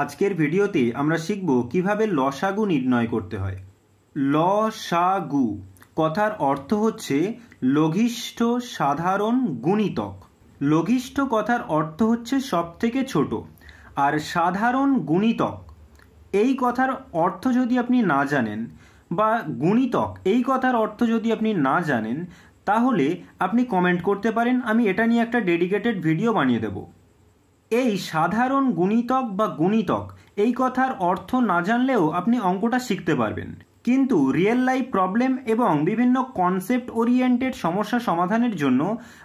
আজকের ভিডিওতে আমরা শিখব কিভাবে লসাগু নির্ণয় করতে হয় লসাগু কথার অর্থ হচ্ছে লঘিষ্ঠ সাধারণ গুণিতক লঘিষ্ঠ কথার অর্থ হচ্ছে সব থেকে ছোট আর সাধারণ গুণিতক এই কথার অর্থ যদি আপনি না জানেন বা গুণিতক এই কথার অর্থ যদি আপনি না জানেন তাহলে আপনি কমেন্ট করতে পারেন আমি এটা নিয়ে একটা ডেডিকেটেড ভিডিও বানিয়ে দেবো এই সাধারণ গুণিতক বা গুণিতক এই কথার অর্থ না জানলেও আপনি অঙ্কটা শিখতে পারবেন কিন্তু রিয়েল লাইফ প্রবলেম এবং বিভিন্ন কনসেপ্ট ওরিয়েন্টেড সমস্যা সমাধানের জন্য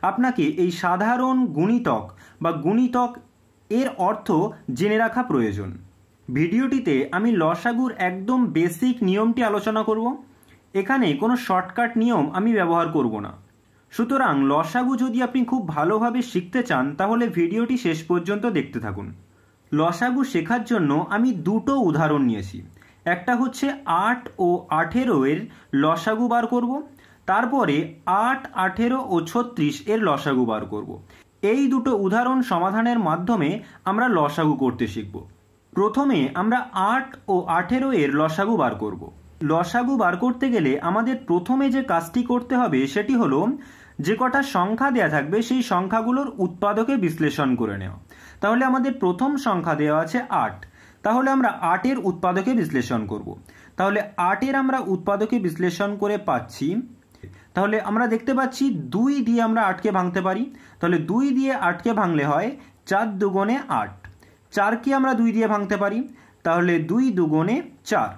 আপনাকে এই সাধারণ গুণিতক বা গুণিতক এর অর্থ জেনে রাখা প্রয়োজন ভিডিওটিতে আমি লসাগুর একদম বেসিক নিয়মটি আলোচনা করব এখানে কোনো শর্টকাট নিয়ম আমি ব্যবহার করব না সুতরাং লসাগু যদি আপনি খুব ভালোভাবে শিখতে চান তাহলে ভিডিওটি শেষ পর্যন্ত দেখতে থাকুন লসাগু শেখার জন্য আমি দুটো উদাহরণ নিয়েছি একটা হচ্ছে আট ও আঠেরো এর লসাগু বার করব তারপরে আট আঠেরো ও ছত্রিশ এর লসাগু বার করব এই দুটো উদাহরণ সমাধানের মাধ্যমে আমরা লসাগু করতে শিখব প্রথমে আমরা আট ও আঠেরো এর লসাগু বার করব লসাগু বার করতে গেলে আমাদের প্রথমে যে কাজটি করতে হবে সেটি হলো যে কটা সংখ্যা দেয়া থাকবে সেই সংখ্যাগুলোর উৎপাদকে বিশ্লেষণ করে নেও তাহলে আমাদের প্রথম সংখ্যা দেওয়া আছে আট তাহলে আমরা আটের উৎপাদকে বিশ্লেষণ করব। তাহলে আটের আমরা উৎপাদকে বিশ্লেষণ করে পাচ্ছি তাহলে আমরা দেখতে পাচ্ছি দুই দিয়ে আমরা আটকে ভাঙতে পারি তাহলে দুই দিয়ে আটকে ভাঙলে হয় চার দুগুণে আট চারকে আমরা দুই দিয়ে ভাঙতে পারি তাহলে দুই দুগুণে চার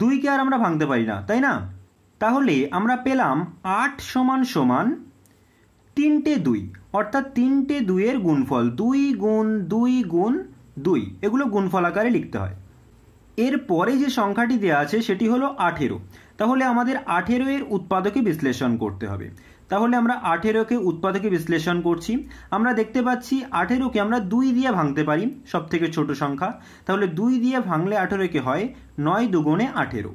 দুইকে আর আমরা ভাঙতে পারি না তাই না তাহলে আমরা পেলাম আট সমান সমান তিনটে দুই অর্থাৎ তিনটে দুইয়ের গুণফল দুই গুণ দুই গুণ দুই এগুলো গুণফল আকারে লিখতে হয় এর পরে যে সংখ্যাটি দেওয়া আছে সেটি হলো আঠেরো তাহলে আমাদের আঠেরো এর উৎপাদকে বিশ্লেষণ করতে হবে তাহলে আমরা আঠেরোকে উৎপাদকে বিশ্লেষণ করছি আমরা দেখতে পাচ্ছি আঠেরোকে আমরা দুই দিয়ে ভাঙতে পারি সবথেকে ছোট সংখ্যা তাহলে দুই দিয়ে ভাঙলে আঠেরোকে হয় নয় দুগুণে আঠেরো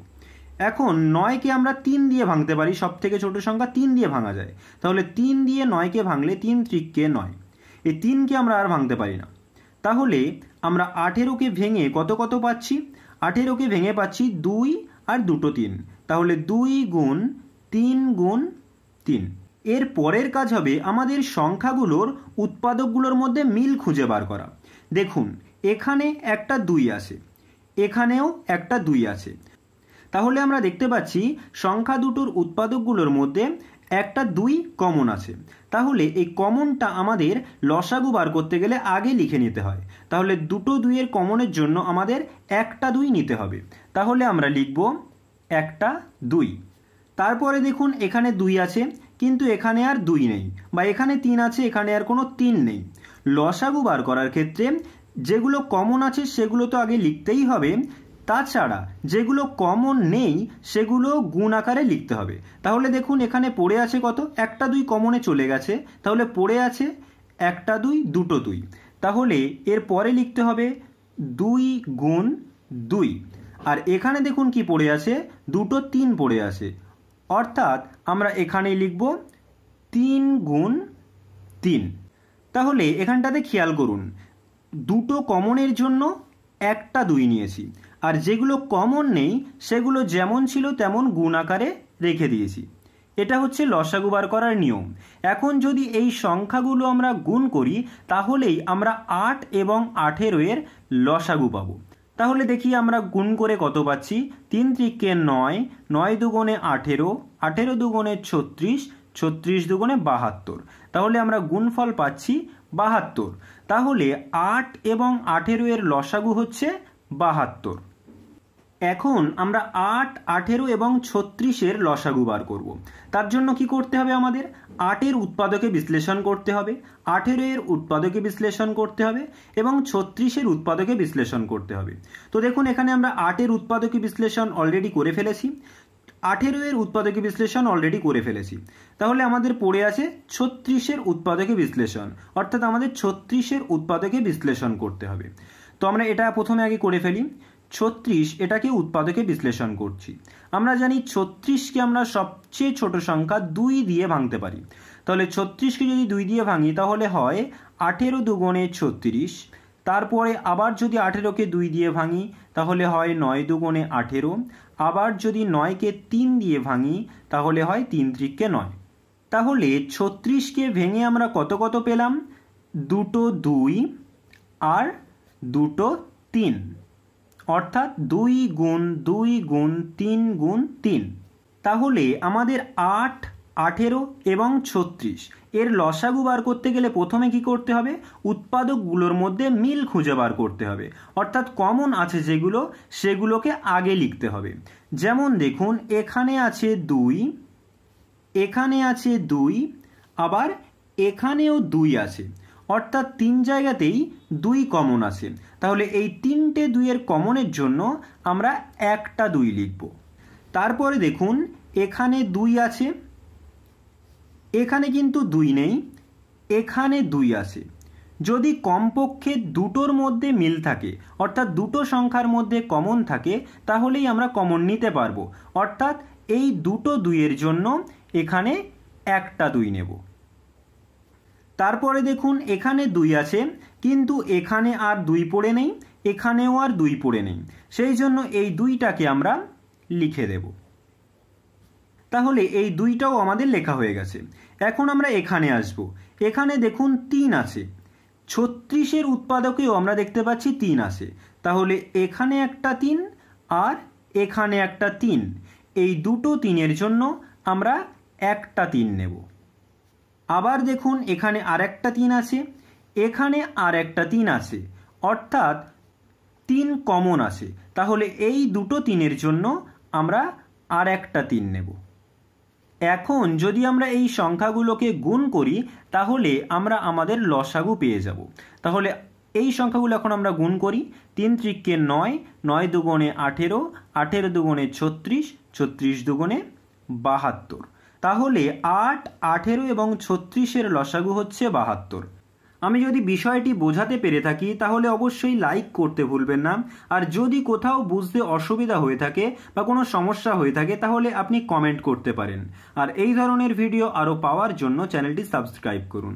এখন নয়কে আমরা তিন দিয়ে ভাঙতে পারি সব থেকে ছোট সংখ্যা তিন দিয়ে ভাঙা যায় তাহলে তিন দিয়ে নয়কে ভাঙলে তিন ত্রিককে নয় এই তিনকে আমরা আর ভাঙতে পারি না তাহলে আমরা আঠেরোকে ভেঙে কত কত পাচ্ছি আঠেরোকে ভেঙে পাচ্ছি দুই আর দুটো তিন তাহলে দুই গুণ তিন গুণ তিন এর পরের কাজ হবে আমাদের সংখ্যাগুলোর উৎপাদকগুলোর মধ্যে মিল খুঁজে বার করা দেখুন এখানে একটা দুই আছে এখানেও একটা দুই আছে তাহলে আমরা দেখতে পাচ্ছি সংখ্যা দুটোর উৎপাদকগুলোর মধ্যে একটা দুই কমন আছে তাহলে এই কমনটা আমাদের লসাগু বার করতে গেলে আগে লিখে নিতে হয় তাহলে দুটো দুইয়ের কমনের জন্য আমাদের একটা দুই নিতে হবে তাহলে আমরা লিখব একটা দুই তারপরে দেখুন এখানে দুই আছে কিন্তু এখানে আর দুই নেই বা এখানে তিন আছে এখানে আর কোনো তিন নেই লসাগু বার করার ক্ষেত্রে যেগুলো কমন আছে সেগুলো তো আগে লিখতেই হবে তাছাড়া যেগুলো কমন নেই সেগুলো গুণ আকারে লিখতে হবে তাহলে দেখুন এখানে পড়ে আছে কত একটা দুই কমনে চলে গেছে তাহলে পড়ে আছে একটা দুই দুটো দুই তাহলে এর পরে লিখতে হবে দুই গুণ দুই আর এখানে দেখুন কি পড়ে আছে দুটো তিন পড়ে আছে অর্থাৎ আমরা এখানেই লিখব তিন গুণ তিন তাহলে এখানটাতে খেয়াল করুন দুটো কমনের জন্য একটা দুই নিয়েছি আর যেগুলো কমন নেই সেগুলো যেমন ছিল তেমন গুণ আকারে রেখে দিয়েছি এটা হচ্ছে লসাগু বার করার নিয়ম এখন যদি এই সংখ্যাগুলো আমরা গুণ করি তাহলেই আমরা আট এবং আঠেরো এর লসাগু পাবো তাহলে দেখি আমরা গুণ করে কত পাচ্ছি তিন ত্রিকে নয় নয় দুগুণে আঠেরো আঠেরো দুগুণে ছত্রিশ ছত্রিশ দুগুণে বাহাত্তর তাহলে আমরা গুণফল পাচ্ছি বাহাত্তর তাহলে আট এবং আঠেরো এর লসাগু হচ্ছে বাহাত্তর এখন আমরা আট আঠেরো এবং ছত্রিশের লসাগু বার করব তার জন্য কি করতে হবে আমাদের আটের উৎপাদকে বিশ্লেষণ করতে হবে আঠেরো এর উৎপাদকে বিশ্লেষণ করতে হবে এবং ছত্রিশের উৎপাদকে বিশ্লেষণ করতে হবে তো দেখুন এখানে আমরা আটের উৎপাদকে বিশ্লেষণ অলরেডি করে ফেলেছি আঠেরো এর উৎপাদকে বিশ্লেষণ অলরেডি করে ফেলেছি তাহলে আমাদের পড়ে আছে ছত্রিশের উৎপাদকে বিশ্লেষণ অর্থাৎ আমাদের ছত্রিশের উৎপাদকে বিশ্লেষণ করতে হবে তো আমরা এটা প্রথমে আগে করে ফেলি ছত্রিশ এটাকে উৎপাদকে বিশ্লেষণ করছি আমরা জানি ছত্রিশকে আমরা সবচেয়ে ছোট সংখ্যা দুই দিয়ে ভাঙতে পারি তাহলে ছত্রিশকে যদি দুই দিয়ে ভাঙি তাহলে হয় আঠেরো দুগুণে ছত্রিশ তারপরে আবার যদি আঠেরোকে দুই দিয়ে ভাঙি তাহলে হয় নয় দুগুণে আঠেরো আবার যদি নয়কে তিন দিয়ে ভাঙি তাহলে হয় তিন ত্রিককে নয় তাহলে ছত্রিশকে ভেঙে আমরা কত কত পেলাম দুটো দুই আর দুটো তিন অর্থাৎ দুই গুণ দুই গুণ তিন গুণ তিন তাহলে আমাদের আট আঠেরো এবং ছত্রিশ এর লসাগু বার করতে গেলে প্রথমে কি করতে হবে উৎপাদকগুলোর মধ্যে মিল খুঁজে বার করতে হবে অর্থাৎ কমন আছে যেগুলো সেগুলোকে আগে লিখতে হবে যেমন দেখুন এখানে আছে দুই এখানে আছে দুই আবার এখানেও দুই আছে অর্থাৎ তিন জায়গাতেই দুই কমন আছে তাহলে এই তিনটে দুইয়ের কমনের জন্য আমরা একটা দুই লিখব তারপরে দেখুন এখানে দুই আছে এখানে কিন্তু দুই নেই এখানে দুই আছে যদি কমপক্ষে দুটোর মধ্যে মিল থাকে অর্থাৎ দুটো সংখ্যার মধ্যে কমন থাকে তাহলেই আমরা কমন নিতে পারবো অর্থাৎ এই দুটো দুইয়ের জন্য এখানে একটা দুই নেব তারপরে দেখুন এখানে দুই আছে কিন্তু এখানে আর দুই পড়ে নেই এখানেও আর দুই পড়ে নেই সেই জন্য এই দুইটাকে আমরা লিখে দেব তাহলে এই দুইটাও আমাদের লেখা হয়ে গেছে এখন আমরা এখানে আসব এখানে দেখুন তিন আছে ছত্রিশের উৎপাদকেও আমরা দেখতে পাচ্ছি তিন আছে তাহলে এখানে একটা তিন আর এখানে একটা তিন এই দুটো তিনের জন্য আমরা একটা তিন নেব আবার দেখুন এখানে আর একটা তিন আছে এখানে আর একটা তিন আছে অর্থাৎ তিন কমন আছে তাহলে এই দুটো তিনের জন্য আমরা আর একটা তিন নেব এখন যদি আমরা এই সংখ্যাগুলোকে গুণ করি তাহলে আমরা আমাদের লসাগু পেয়ে যাব তাহলে এই সংখ্যাগুলো এখন আমরা গুণ করি তিন ত্রিককে নয় নয় দুগুণে আঠেরো আঠেরো দুগুণে ছত্রিশ ছত্রিশ দুগুণে বাহাত্তর তাহলে আট আঠেরো এবং ছত্রিশের লসাগু হচ্ছে বাহাত্তর আমি যদি বিষয়টি বোঝাতে পেরে থাকি তাহলে অবশ্যই লাইক করতে ভুলবেন না আর যদি কোথাও বুঝতে অসুবিধা হয়ে থাকে বা কোনো সমস্যা হয়ে থাকে তাহলে আপনি কমেন্ট করতে পারেন আর এই ধরনের ভিডিও আরও পাওয়ার জন্য চ্যানেলটি সাবস্ক্রাইব করুন